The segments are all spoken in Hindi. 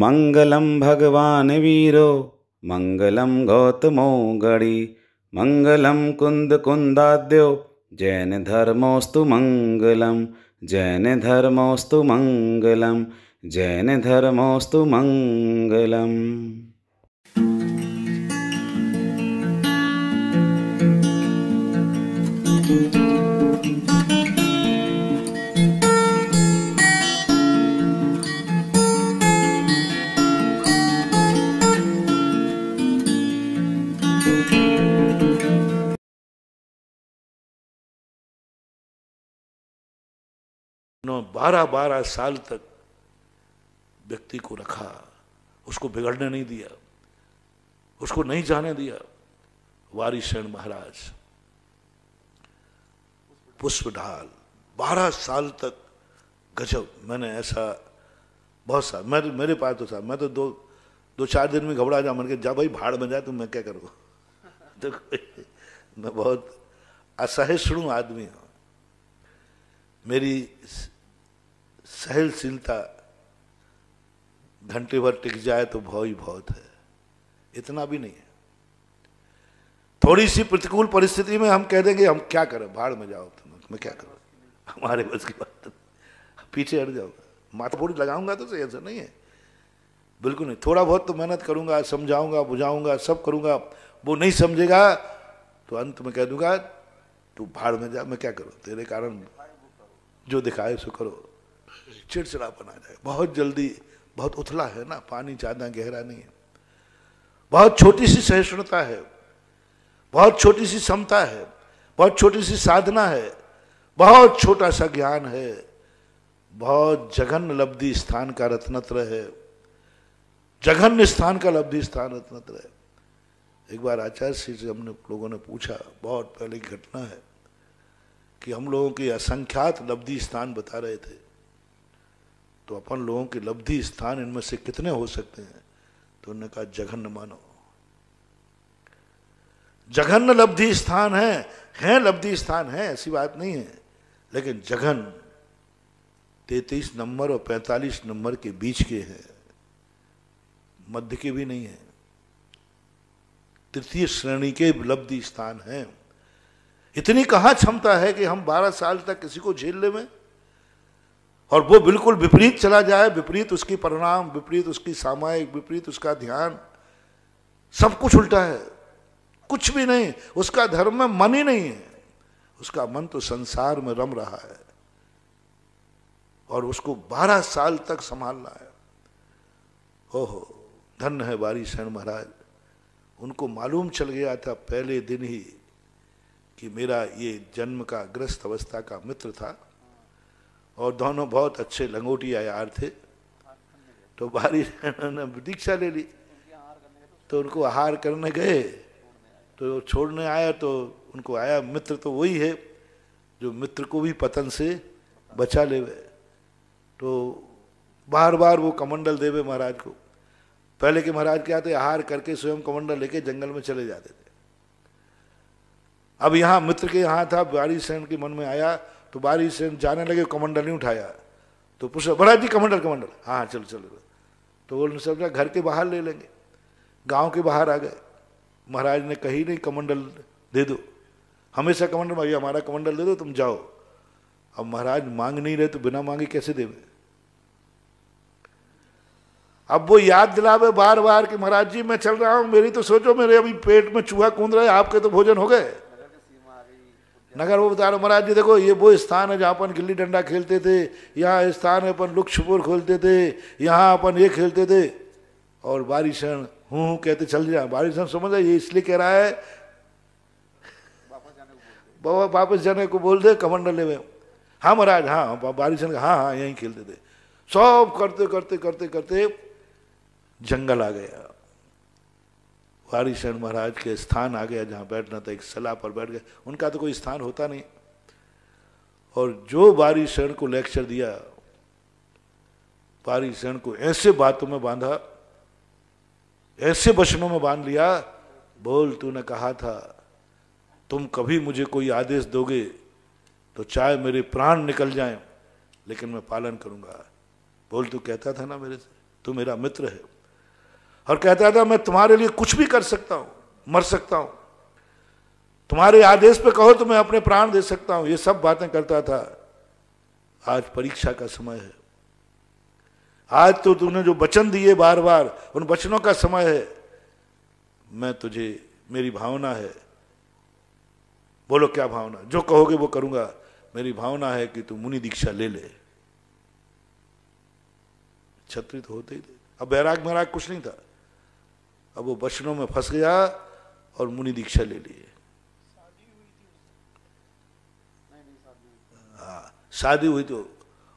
मङ्गलं भगवान वीरो मङ्गलं गौतमो गणि मङ्गलं कुन्दकुन्दाद्यो जैनधर्मोऽस्तु मङ्गलं जैनधर्मोऽस्तु मङ्गलं जैनधर्मोऽस्तु मङ्गलम् thank you बारह बारह साल तक व्यक्ति को रखा उसको बिगड़ने नहीं दिया उसको नहीं जाने दिया वारी सेन महाराज पुष्प ढाल बारह साल तक गजब मैंने ऐसा बहुत सा मेरे मेरे पास तो था मैं तो दो दो चार दिन में घबरा जा मन के जा भाई भाड़ में जाए तो मैं क्या करूँ देखो मैं बहुत असहिष्णु आदमी हूँ मेरी सहनशीलता घंटे भर टिक जाए तो भव ही बहुत है इतना भी नहीं है थोड़ी सी प्रतिकूल परिस्थिति में हम कह देंगे हम क्या करें भाड़ में जाओ तुम मैं क्या करो हमारे बस की बात तो पीछे हट माथा माथापोड़ी लगाऊंगा तो सही ऐसा नहीं है बिल्कुल नहीं थोड़ा बहुत तो मेहनत करूंगा समझाऊंगा बुझाऊंगा सब करूंगा वो नहीं समझेगा तो अंत में कह दूंगा तू भाड़ में जा मैं क्या करूँ तेरे कारण जो दिखाए सो करो चिड़चिड़ापन आ जाएगा बहुत जल्दी बहुत उथला है ना पानी ज़्यादा गहरा नहीं है बहुत छोटी सी सहिष्णुता है बहुत छोटी सी समता है बहुत छोटी सी साधना है बहुत छोटा सा ज्ञान है बहुत जघन लब्धि स्थान का रत्नत्र है जघन्य स्थान का लब्धि स्थान रत्नत्र है एक बार आचार्य श्री से हमने लोगों ने पूछा बहुत पहले घटना है कि हम लोगों की असंख्यात लब्धि स्थान बता रहे थे तो अपन लोगों के लब्धि स्थान इनमें से कितने हो सकते हैं तो उन्होंने कहा जघन मानो जघन लब्धि स्थान है हैं लब्धि स्थान है ऐसी बात नहीं है लेकिन जघन तैतीस नंबर और पैंतालीस नंबर के बीच के हैं मध्य के भी नहीं है तृतीय श्रेणी के लब्धि स्थान हैं इतनी कहां क्षमता है कि हम 12 साल तक किसी को झेल लेवें और वो बिल्कुल विपरीत चला जाए विपरीत उसकी परिणाम विपरीत उसकी सामायिक विपरीत उसका ध्यान सब कुछ उल्टा है कुछ भी नहीं उसका धर्म में मन ही नहीं है उसका मन तो संसार में रम रहा है और उसको बारह साल तक संभालना है ओहो धन है बारी सैन महाराज उनको मालूम चल गया था पहले दिन ही कि मेरा ये जन्म का ग्रस्त अवस्था का मित्र था और दोनों बहुत अच्छे लंगोटी यार थे तो बारी ने दीक्षा ले ली तो उनको आहार करने गए तो छोड़ने आया तो उनको आया मित्र तो वही है जो मित्र को भी पतन से बचा ले तो बार बार वो कमंडल देवे महाराज को पहले के महाराज क्या थे आहार करके स्वयं कमंडल लेके जंगल में चले जाते थे अब यहाँ मित्र के यहाँ था बारी सेन के मन में आया तो बारी से जाने लगे कमंडल नहीं उठाया तो पूछा बड़ा जी कमंडल कमंडल हाँ चलो चलो तो बोलने सब घर के बाहर ले लेंगे गांव के बाहर आ गए महाराज ने कही नहीं कमंडल दे दो हमेशा कमंडल भाई हमारा कमंडल दे दो तुम जाओ अब महाराज मांग नहीं रहे तो बिना मांगे कैसे देवे अब वो याद दिलावे बार बार कि महाराज जी मैं चल रहा हूँ मेरी तो सोचो मेरे अभी पेट में चूहा कूद रहा है आपके तो भोजन हो गए नगर वो बता रहे महाराज जी देखो ये वो स्थान है जहाँ अपन गिल्ली डंडा खेलते थे यहाँ स्थान है अपन लुक छुपुर खोलते थे यहाँ अपन ये खेलते थे और बारिशन हूँ हूँ कहते चल जा बारिशन समझ ये इसलिए कह रहा है बाबा वापस जाने को बोल दे कमंडले में हाँ महाराज हाँ, हाँ बारिशन हाँ हाँ यहीं खेलते थे सब करते करते करते करते जंगल आ गया वारीसेन महाराज के स्थान आ गया जहाँ बैठना था एक सलाह पर बैठ गए उनका तो कोई स्थान होता नहीं और जो वारीसेन को लेक्चर दिया वारीसेन को ऐसे बातों में बांधा ऐसे वचनों में बांध लिया बोल तूने कहा था तुम कभी मुझे कोई आदेश दोगे तो चाहे मेरे प्राण निकल जाएं लेकिन मैं पालन करूंगा बोल तू कहता था ना मेरे से तू मेरा मित्र है और कहता था मैं तुम्हारे लिए कुछ भी कर सकता हूं मर सकता हूं तुम्हारे आदेश पे कहो तो मैं अपने प्राण दे सकता हूं ये सब बातें करता था आज परीक्षा का समय है आज तो तुमने जो वचन दिए बार बार उन वचनों का समय है मैं तुझे मेरी भावना है बोलो क्या भावना जो कहोगे वो करूंगा मेरी भावना है कि तू मुनि दीक्षा ले ले छत्रित तो होते ही थे अब बैराग मैराग कुछ नहीं था अब वो बचनों में फंस गया और मुनि दीक्षा ले लिए हाँ शादी हुई तो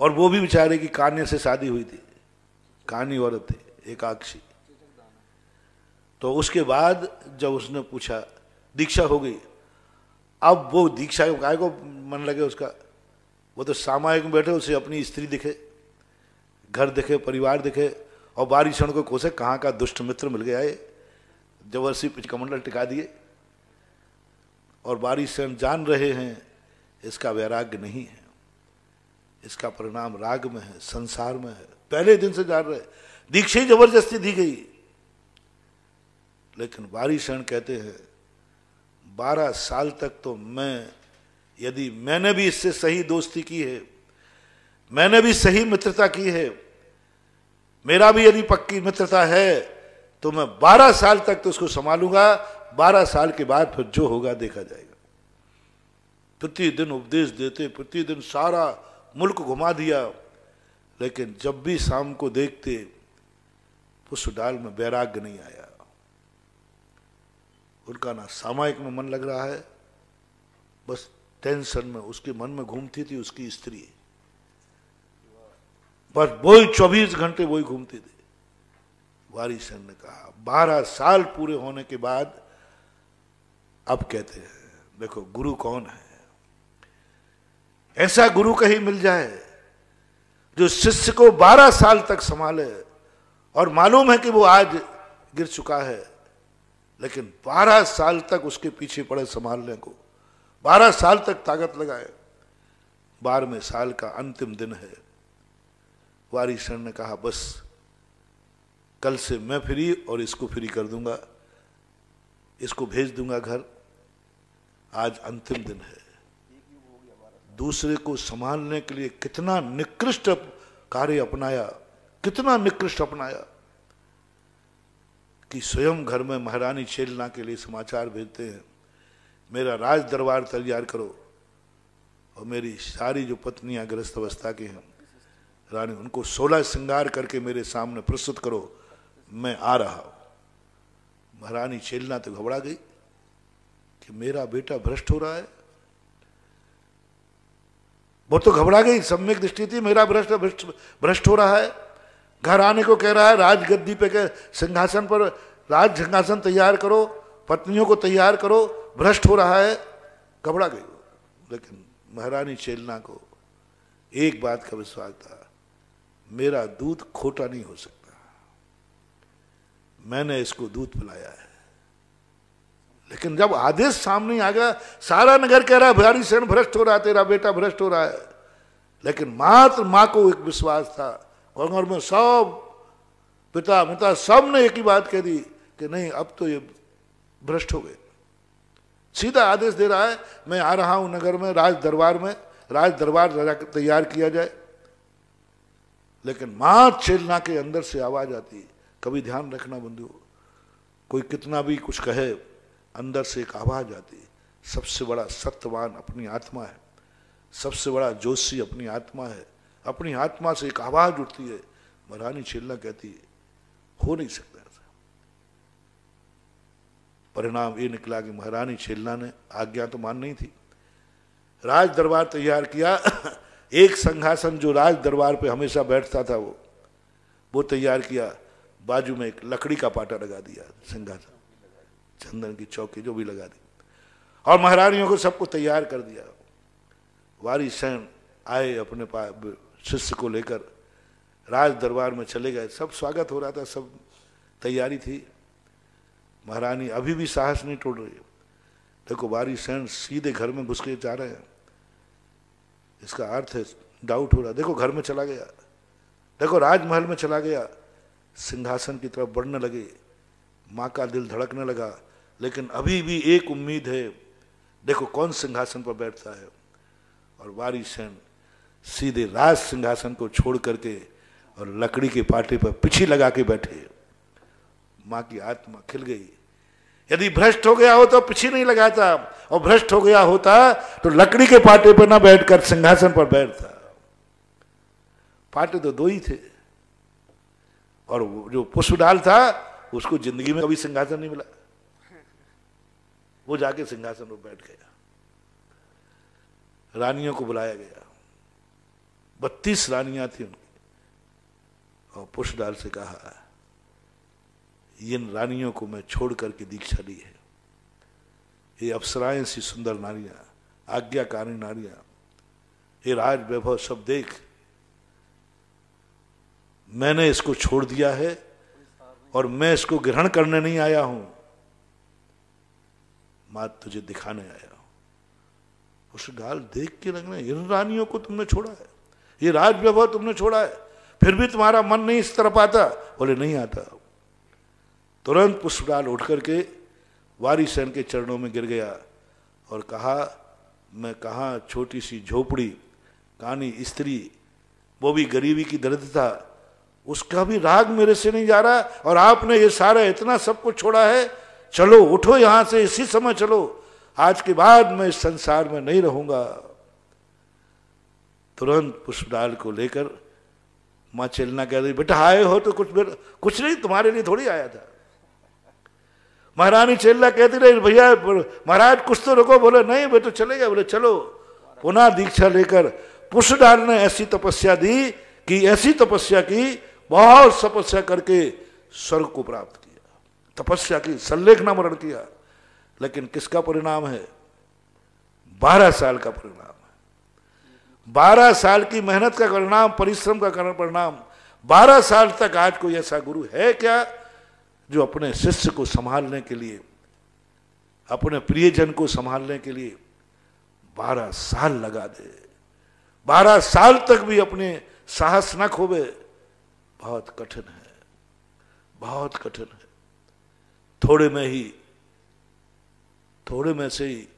और वो भी बेचारे की कान्य से शादी हुई थी कहानी औरत थी एकाक्षी तो उसके बाद जब उसने पूछा दीक्षा हो गई अब वो दीक्षा काय को मन लगे उसका वो तो सामायिक में बैठे उसे अपनी स्त्री दिखे घर दिखे परिवार दिखे और बारी क्षण को कोसे कहाँ का दुष्ट मित्र मिल गया है जबरसी कमंडल टिका दिए और बारी क्षण जान रहे हैं इसका वैराग्य नहीं है इसका परिणाम राग में है संसार में है पहले दिन से जान रहे दीक्षा ही जबरदस्ती दी गई लेकिन बारी क्षण कहते हैं बारह साल तक तो मैं यदि मैंने भी इससे सही दोस्ती की है मैंने भी सही मित्रता की है मेरा भी यदि पक्की मित्रता है तो मैं बारह साल तक तो उसको संभालूंगा बारह साल के बाद फिर जो होगा देखा जाएगा प्रतिदिन उपदेश देते प्रतिदिन सारा मुल्क घुमा दिया लेकिन जब भी शाम को देखते उस डाल में वैराग्य नहीं आया उनका ना सामायिक में मन लग रहा है बस टेंशन में उसके मन में घूमती थी उसकी स्त्री बस वही चौबीस घंटे वही घूमते थे वारिसन ने कहा बारह साल पूरे होने के बाद अब कहते हैं देखो गुरु कौन है ऐसा गुरु कहीं मिल जाए जो शिष्य को बारह साल तक संभाले और मालूम है कि वो आज गिर चुका है लेकिन बारह साल तक उसके पीछे पड़े संभालने को बारह साल तक ताकत लगाए बारहवें साल का अंतिम दिन है वारिसन ने कहा बस कल से मैं फ्री और इसको फ्री कर दूंगा इसको भेज दूंगा घर आज अंतिम दिन है दूसरे को संभालने के लिए कितना निकृष्ट कार्य अपनाया कितना निकृष्ट अपनाया कि स्वयं घर में महारानी छेलना के लिए समाचार भेजते हैं मेरा राज दरबार तैयार करो और मेरी सारी जो पत्नियां ग्रस्त अवस्था की हैं रानी उनको सोलह श्रृंगार करके मेरे सामने प्रस्तुत करो मैं आ रहा हूं महारानी छेलना तो घबरा गई कि मेरा बेटा भ्रष्ट हो रहा है वो तो घबरा गई सम्यक दृष्टि थी मेरा भ्रष्ट भ्रष्ट भ्रष्ट हो रहा है घर आने को कह रहा है राज गद्दी पे के सिंहासन पर राज सिंहासन तैयार करो पत्नियों को तैयार करो भ्रष्ट हो रहा है घबरा गई लेकिन महारानी चेलना को एक बात का विश्वास था मेरा दूध खोटा नहीं हो सकता मैंने इसको दूध पिलाया है लेकिन जब आदेश सामने आ गया सारा नगर कह रहा है भारी सेन भ्रष्ट हो रहा है तेरा बेटा भ्रष्ट हो रहा है लेकिन मात्र माँ को एक विश्वास था और घर में सब पिता मिता सब ने एक ही बात कह दी कि नहीं अब तो ये भ्रष्ट हो गए सीधा आदेश दे रहा है मैं आ रहा हूं नगर में राज दरबार में राज दरबार तैयार किया जाए लेकिन मात छेलना के अंदर से आवाज आती है कभी ध्यान रखना बंधु कोई कितना भी कुछ कहे अंदर से एक आवाज आती है सबसे बड़ा सत्यवान अपनी आत्मा है सबसे बड़ा जोशी अपनी आत्मा है अपनी आत्मा से एक आवाज उठती है महारानी छेलना कहती है हो नहीं सकता ऐसा परिणाम ये निकला कि महारानी छेलना ने आज्ञा तो मान नहीं थी राज दरबार तैयार किया एक संघासन जो राज दरबार पे हमेशा बैठता था वो वो तैयार किया बाजू में एक लकड़ी का पाटा लगा दिया सिंघासन चंदन की चौकी जो भी लगा दी और महारानियों को सबको तैयार कर दिया वारी सैन आए अपने शिष्य को लेकर राज दरबार में चले गए सब स्वागत हो रहा था सब तैयारी थी महारानी अभी भी साहस नहीं टूट रही देखो वारी सैन सीधे घर में घुस के जा रहे हैं इसका अर्थ है डाउट हो रहा देखो घर में चला गया देखो राजमहल में चला गया सिंहासन की तरफ बढ़ने लगे माँ का दिल धड़कने लगा लेकिन अभी भी एक उम्मीद है देखो कौन सिंहासन पर बैठता है और वारी सेन सीधे राज सिंहासन को छोड़ करके और लकड़ी के पाटे पर पीछे लगा के बैठे माँ की आत्मा खिल गई यदि भ्रष्ट हो गया हो तो पीछे नहीं लगाता और भ्रष्ट हो गया होता तो लकड़ी के पाटे पर ना बैठकर सिंहासन पर बैठता पाटे तो दो ही थे और जो डाल था उसको जिंदगी में कभी सिंहासन नहीं मिला वो जाके सिंहासन पर बैठ गया रानियों को बुलाया गया बत्तीस रानियां थी उनकी और पुष्पडाल से कहा इन रानियों को मैं छोड़ करके दीक्षा ली है ये अप्सराएं सी सुंदर नारियां आज्ञाकारी नारियां ये राज वैभव सब देख मैंने इसको छोड़ दिया है और मैं इसको ग्रहण करने नहीं आया हूं मात तुझे दिखाने आया हूं उस गाल देख के लगने इन रानियों को तुमने छोड़ा है ये राज वैभव तुमने छोड़ा है फिर भी तुम्हारा मन नहीं इस तरफ आता बोले नहीं आता तुरंत पुष्पलाल उठ करके वारी सेन के चरणों में गिर गया और कहा मैं कहा छोटी सी झोपड़ी कहानी स्त्री वो भी गरीबी की दर्द था उसका भी राग मेरे से नहीं जा रहा और आपने ये सारा इतना सब कुछ छोड़ा है चलो उठो यहां से इसी समय चलो आज के बाद मैं इस संसार में नहीं रहूंगा तुरंत पुष्पलाल को लेकर माँ चेलना कह रही बेटा आए हो तो कुछ कुछ नहीं तुम्हारे लिए थोड़ी आया था महारानी चेल्ला कहती रही भैया महाराज कुछ तो रुको बोले नहीं भाई तो चले गए बोले चलो पुनः दीक्षा लेकर पुष्यडाल ने ऐसी तपस्या दी कि ऐसी तपस्या की बहुत तपस्या करके स्वर्ग को प्राप्त किया तपस्या की संलेख मरण किया लेकिन किसका परिणाम है बारह साल का परिणाम है बारह साल की मेहनत का परिणाम परिश्रम का परिणाम बारह साल तक आज कोई ऐसा गुरु है क्या जो अपने शिष्य को संभालने के लिए अपने प्रियजन को संभालने के लिए बारह साल लगा दे बारह साल तक भी अपने साहस न खोबे बहुत कठिन है बहुत कठिन है थोड़े में ही थोड़े में से ही